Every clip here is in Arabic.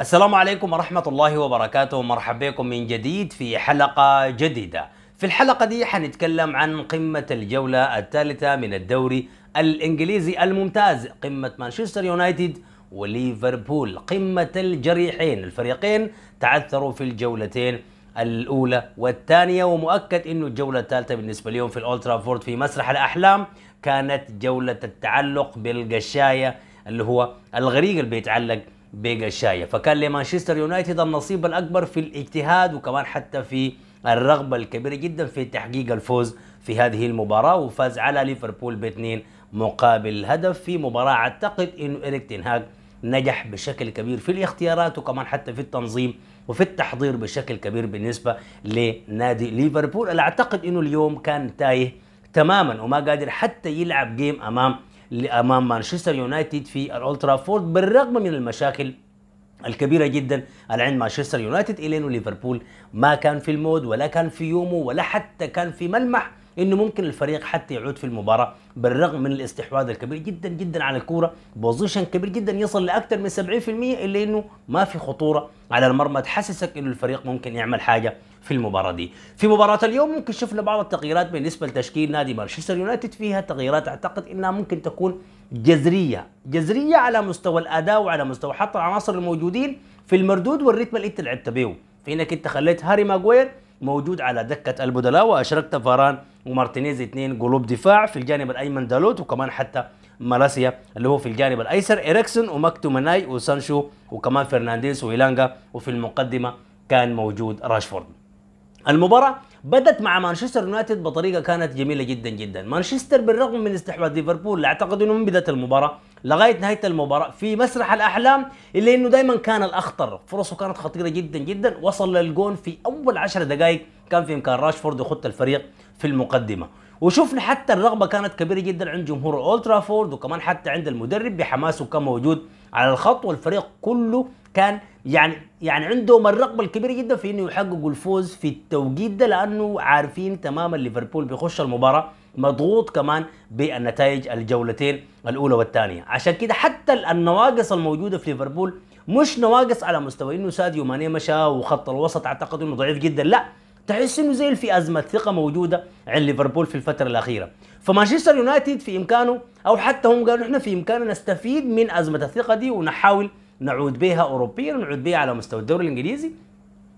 السلام عليكم ورحمة الله وبركاته مرحبا بكم من جديد في حلقة جديدة في الحلقة دي حنتكلم عن قمة الجولة الثالثة من الدوري الإنجليزي الممتاز قمة مانشستر يونايتد وليفربول قمة الجريحين الفريقين تعثروا في الجولتين الأولى والثانية ومؤكد أنه الجولة الثالثة بالنسبة لهم في الأولترا فورد في مسرح الأحلام كانت جولة التعلق بالقشاية اللي هو الغريق اللي بيتعلق بقشاية فكان لمانشستر يونايتد النصيب الأكبر في الاجتهاد وكمان حتى في الرغبة الكبيرة جدا في تحقيق الفوز في هذه المباراة وفاز على ليفربول باثنين مقابل هدف في مباراة أعتقد أنه إريك تنهاج نجح بشكل كبير في الاختيارات وكمان حتى في التنظيم وفي التحضير بشكل كبير بالنسبة لنادي ليفربول أنا أعتقد أنه اليوم كان تايه تماما وما قادر حتى يلعب جيم أمام امام مانشستر يونايتد في فورد بالرغم من المشاكل الكبيرة جدا على عند مانشستر يونايتد الين وليفربول ما كان في المود ولا كان في يومه ولا حتى كان في ملمح انه ممكن الفريق حتى يعود في المباراه بالرغم من الاستحواذ الكبير جدا جدا على الكوره بوزيشن كبير جدا يصل لاكثر من 70% الا انه ما في خطوره على المرمى تحسسك انه الفريق ممكن يعمل حاجه في المباراه دي في مباراه اليوم ممكن شفنا بعض التغييرات بالنسبه لتشكيل نادي مانشستر يونايتد فيها تغييرات اعتقد انها ممكن تكون جذريه جذريه على مستوى الاداء وعلى مستوى حتى العناصر الموجودين في المردود والريتم اللي انت لعبت بيه في انك انت خليت هاري ماجوير موجود على دكة البدلاء وأشركت فاران ومارتينيز اثنين قلوب دفاع في الجانب الأيمن دالوت وكمان حتى مالاسيا اللي هو في الجانب الأيسر إريكسون ومكتومناي وسانشو وكمان فرنانديز ويلانجا وفي المقدمة كان موجود راشفورد المباراة بدت مع مانشستر يونايتد بطريقة كانت جميلة جدا جدا مانشستر بالرغم من استحواذ ليفربول اعتقد انه من بداية المباراة لغايه نهايه المباراه في مسرح الاحلام اللي انه دائما كان الاخطر فرصه كانت خطيره جدا جدا وصل للجون في اول عشر دقائق كان في امكان راشفورد يخط الفريق في المقدمه وشفنا حتى الرغبه كانت كبيره جدا عند جمهور الأولترا فورد وكمان حتى عند المدرب بحماسه كان موجود على الخط والفريق كله كان يعني يعني عندهم الرغبه الكبيره جدا في انه يحققوا الفوز في التوقيت ده لانه عارفين تماما ليفربول بيخش المباراه مضغوط كمان بالنتائج الجولتين الاولى والثانيه عشان كده حتى النواقص الموجوده في ليفربول مش نواقص على مستوى انه ساديو ماني مشى وخط الوسط اعتقد انه ضعيف جدا لا تحس انه زي في ازمه ثقه موجوده عند ليفربول في الفتره الاخيره فمانشستر يونايتد في امكانه او حتى هم قالوا احنا في امكاننا نستفيد من ازمه الثقه دي ونحاول نعود بها اوروبيا ونعود بها على مستوى الدوري الانجليزي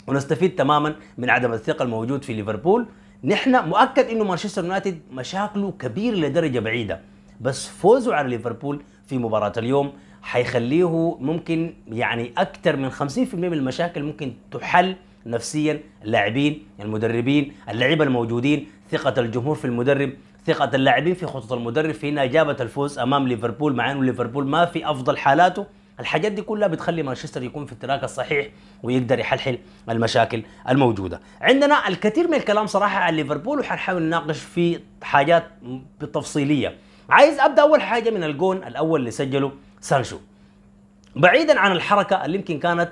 ونستفيد تماما من عدم الثقه الموجود في ليفربول نحن مؤكد انه مانشستر يونايتد مشاكله كبيره لدرجه بعيده بس فوزه على ليفربول في مباراه اليوم حيخليه ممكن يعني اكثر من 50% من المشاكل ممكن تحل نفسيا اللاعبين المدربين اللعيبه الموجودين ثقه الجمهور في المدرب ثقه اللاعبين في خطط المدرب في انها جابت الفوز امام ليفربول مع انه ليفربول ما في افضل حالاته الحاجات دي كلها بتخلي مانشستر يكون في التراك الصحيح ويقدر يحلحل المشاكل الموجوده عندنا الكثير من الكلام صراحه عن ليفربول وحنحاول نناقش في حاجات بالتفصيليه عايز ابدا اول حاجه من الجون الاول اللي سجله سانشو بعيدا عن الحركه اللي يمكن كانت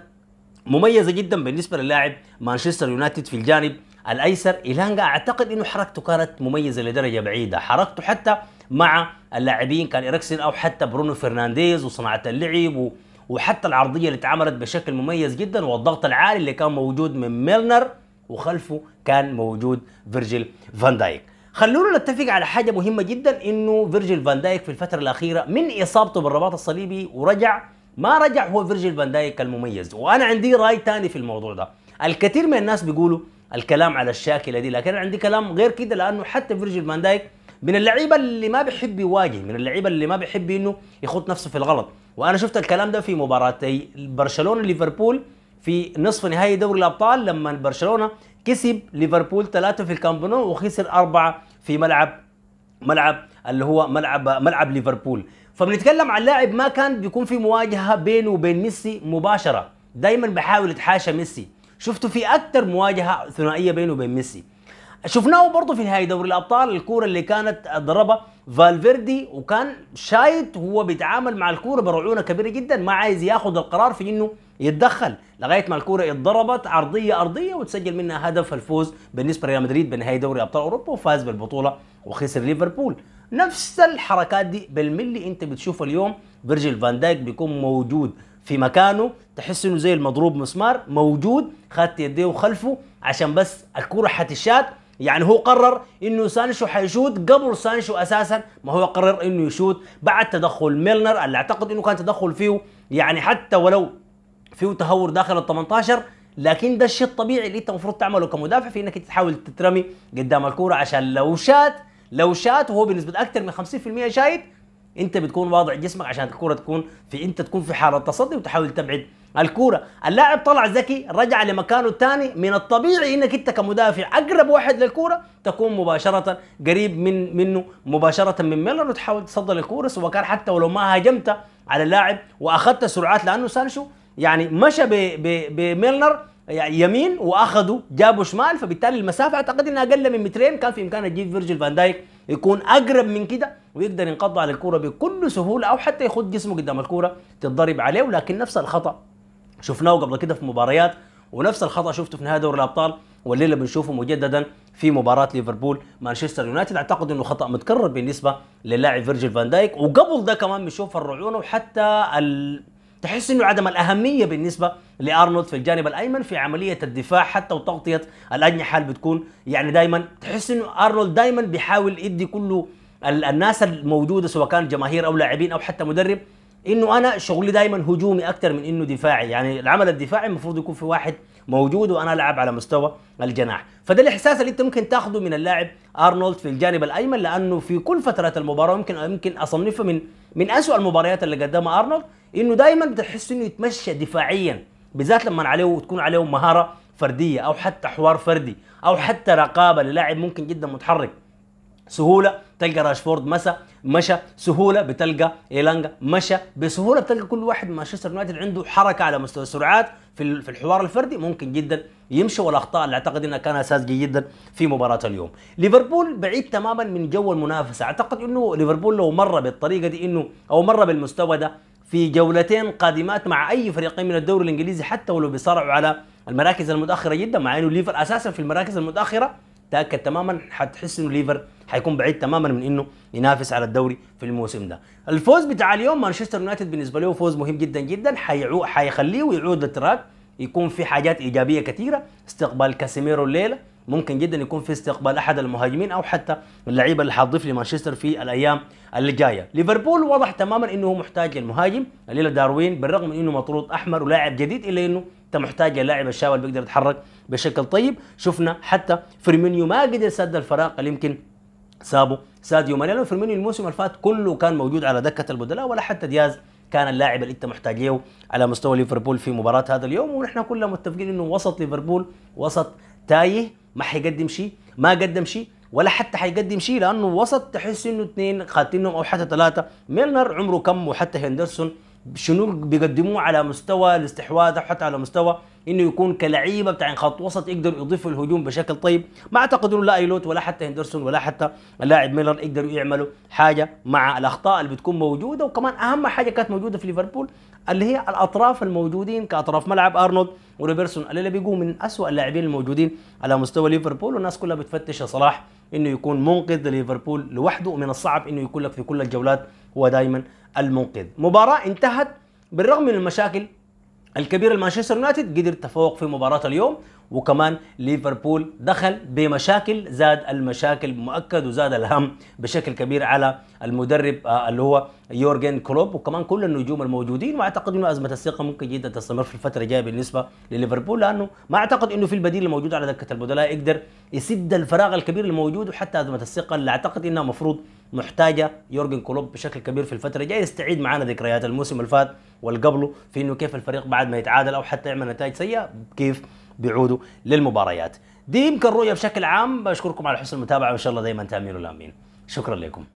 مميزه جدا بالنسبه للاعب مانشستر يونايتد في الجانب الايسر إلهانجا اعتقد انه حركته كانت مميزه لدرجه بعيده حركته حتى مع اللاعبين كان إريكسن او حتى برونو فرنانديز وصناعه اللعب وحتى العرضيه اللي اتعملت بشكل مميز جدا والضغط العالي اللي كان موجود من ميلنر وخلفه كان موجود فيرجيل فان دايك خلونا نتفق على حاجه مهمه جدا انه فيرجيل فان دايك في الفتره الاخيره من اصابته بالرباط الصليبي ورجع ما رجع هو فيرجيل فان دايك المميز وانا عندي راي ثاني في الموضوع ده الكثير من الناس بيقولوا الكلام على الشاكله دي لكن عندي كلام غير كده لانه حتى فيرجيل فان دايك من اللعيبه اللي ما بيحب يواجه من اللعيبه اللي ما بيحب انه يخط نفسه في الغلط وانا شفت الكلام ده في مباراه برشلونه ليفربول في نصف نهائي دوري الابطال لما برشلونه كسب ليفربول ثلاثه في الكامب نو وخسر اربعه في ملعب ملعب اللي هو ملعب ملعب ليفربول فبنتكلم عن لاعب ما كان بيكون في مواجهه بينه وبين ميسي مباشره دايما بحاول يتحاشى ميسي شفته في اكثر مواجهه ثنائيه بينه وبين ميسي شفناه برضه في نهائي دوري الابطال الكوره اللي كانت ضربه فالفيردي وكان شايت هو بيتعامل مع الكوره برعونه كبيره جدا ما عايز ياخذ القرار في انه يتدخل لغايه ما الكوره اتضربت عرضيه ارضيه وتسجل منها هدف الفوز بالنسبه لريال مدريد بنهائي دوري ابطال اوروبا وفاز بالبطوله وخسر ليفربول نفس الحركات دي بالملي انت بتشوفه اليوم فيرجيل فان دايك بيكون موجود في مكانه تحس انه زي المضروب مسمار موجود خدت يديه وخلفه عشان بس الكره حتشات يعني هو قرر انه سانشو حيشوت قبل سانشو اساسا ما هو قرر انه يشوت بعد تدخل ميلنر اللي اعتقد انه كان تدخل فيه يعني حتى ولو فيه تهور داخل ال 18 لكن ده الشيء الطبيعي اللي انت المفروض تعمله كمدافع في انك تحاول تترمي قدام الكوره عشان لو شات لو شات وهو بنسبه اكثر من 50% شايت انت بتكون واضع جسمك عشان الكوره تكون في انت تكون في حاله تصدي وتحاول تبعد الكوره اللاعب طلع ذكي رجع لمكانه الثاني من الطبيعي انك انت كمدافع اقرب واحد للكوره تكون مباشره قريب من منه مباشره من ميلر وتحاول تصدى للكوره سواء كان حتى ولو ما هاجمت على اللاعب واخذت سرعات لانه سانشو يعني مشى بميلنر يعني يمين واخذوا جابوا شمال فبالتالي المسافه اعتقد انها اقل من مترين كان في امكانه تجيب فيرجل فان دايك يكون اقرب من كده ويقدر ينقض على الكوره بكل سهوله او حتى يخد جسمه قدام الكوره تتضرب عليه ولكن نفس الخطا شفناه قبل كده في مباريات ونفس الخطا شفته في نهائي دوري الابطال والليله بنشوفه مجددا في مباراه ليفربول مانشستر يونايتد اعتقد انه خطا متكرر بالنسبه للاعب فيرجيل فان دايك وقبل ده كمان بنشوف الرعونه وحتى ال... تحس انه عدم الاهميه بالنسبه لارنولد في الجانب الايمن في عمليه الدفاع حتى وتغطيه الاجنحه اللي بتكون يعني دائما تحس انه ارنولد دائما بيحاول يدي كله الناس الموجوده سواء كان جماهير او لاعبين او حتى مدرب انه انا شغلي دائما هجومي اكثر من انه دفاعي يعني العمل الدفاعي المفروض يكون في واحد موجود وانا العب على مستوى الجناح فده الاحساس اللي انت ممكن تاخده من اللاعب ارنولد في الجانب الايمن لانه في كل فترات المباراه ممكن يمكن اصنفها من من اسوء المباريات اللي قدمها ارنولد انه دائما بتحس انه يتمشى دفاعيا بالذات لما عليه وتكون عليه مهاره فرديه او حتى حوار فردي او حتى رقابه للاعب ممكن جدا متحرك سهوله تلقى راشفورد مسا مشى سهوله بتلقى ايلانجا مشى بسهوله بتلقى كل واحد مانشستر يونايتد عنده حركه على مستوى السرعات في في الحوار الفردي ممكن جدا يمشي والاخطاء اللي اعتقد انها كانت اساس جيدا في مباراه اليوم ليفربول بعيد تماما من جو المنافسه اعتقد انه ليفربول لو مر بالطريقه دي انه او مر بالمستوى ده في جولتين قادمات مع اي فريقين من الدوري الانجليزي حتى ولو بيصارعوا على المراكز المتاخره جدا مع انه ليفر اساسا في المراكز المتاخره تاكد تماما حتحس انه ليفر حيكون بعيد تماما من انه ينافس على الدوري في الموسم ده الفوز بتاع اليوم مانشستر يونايتد بالنسبه له فوز مهم جدا جدا حيخليه يعود للتراك يكون في حاجات ايجابيه كثيره استقبال كاسيميرو الليله ممكن جدا يكون في استقبال احد المهاجمين او حتى اللعيبه اللي حتضيف لمانشستر في الايام اللي جايه ليفربول واضح تماما انه محتاج للمهاجم الليله داروين بالرغم من انه مطرود احمر ولاعب جديد الا انه انت محتاج اللاعب الشاب اللي بيقدر يتحرك بشكل طيب شفنا حتى فيرمينيو ما قدر سد الفراغ اللي يمكن سابو ساديو ماني لانه فيرمينيو الموسم اللي فات كله كان موجود على دكه البدلاء ولا حتى دياز كان اللاعب اللي انت محتاج له على مستوى ليفربول في مباراه هذا اليوم ونحن كلنا متفقين انه وسط ليفربول وسط تايه ما حيقدم شيء ما قدم شيء ولا حتى حيقدم شيء لانه وسط تحس انه اثنين خاتنهم او حتى ثلاثه ميلنر عمره كم وحتى هندرسون شنو بيقدموه على مستوى الاستحواذ او حتى على مستوى انه يكون كلعيبه بتاع خط وسط يقدروا يضيفوا الهجوم بشكل طيب ما اعتقد انه لا ايلوت ولا حتى هندرسون ولا حتى اللاعب ميلر يقدروا يعملوا حاجه مع الاخطاء اللي بتكون موجوده وكمان اهم حاجه كانت موجوده في ليفربول اللي هي الاطراف الموجودين كاطراف ملعب ارنولد وريبرسون اللي بيقوا من اسوء اللاعبين الموجودين على مستوى ليفربول والناس كلها بتفتش يا صلاح انه يكون منقذ ليفربول لوحده ومن الصعب انه يكون لك في كل الجولات هو دائما المنقذ مباراه انتهت بالرغم من المشاكل الكبيرة لمانشستر يونايتد قدر تفوق في مباراة اليوم وكمان ليفربول دخل بمشاكل زاد المشاكل مؤكد وزاد الهم بشكل كبير على المدرب آه، اللي هو يورجن كلوب وكمان كل النجوم الموجودين واعتقد انه ازمه الثقه ممكن جدا تستمر في الفتره الجايه بالنسبه لليفربول لانه ما اعتقد انه في البديل الموجود على دكه البدلاء يقدر يسد الفراغ الكبير الموجود وحتى ازمه الثقه اللي اعتقد انها مفروض محتاجه يورجن كلوب بشكل كبير في الفتره الجايه يستعيد معنا ذكريات الموسم اللي فات والقبله في انه كيف الفريق بعد ما يتعادل او حتى يعمل نتائج سيئه كيف بيعودوا للمباريات دي يمكن رؤية بشكل عام بشكركم على حسن المتابعة وإن شاء الله دايما تأمين الأمين شكرا لكم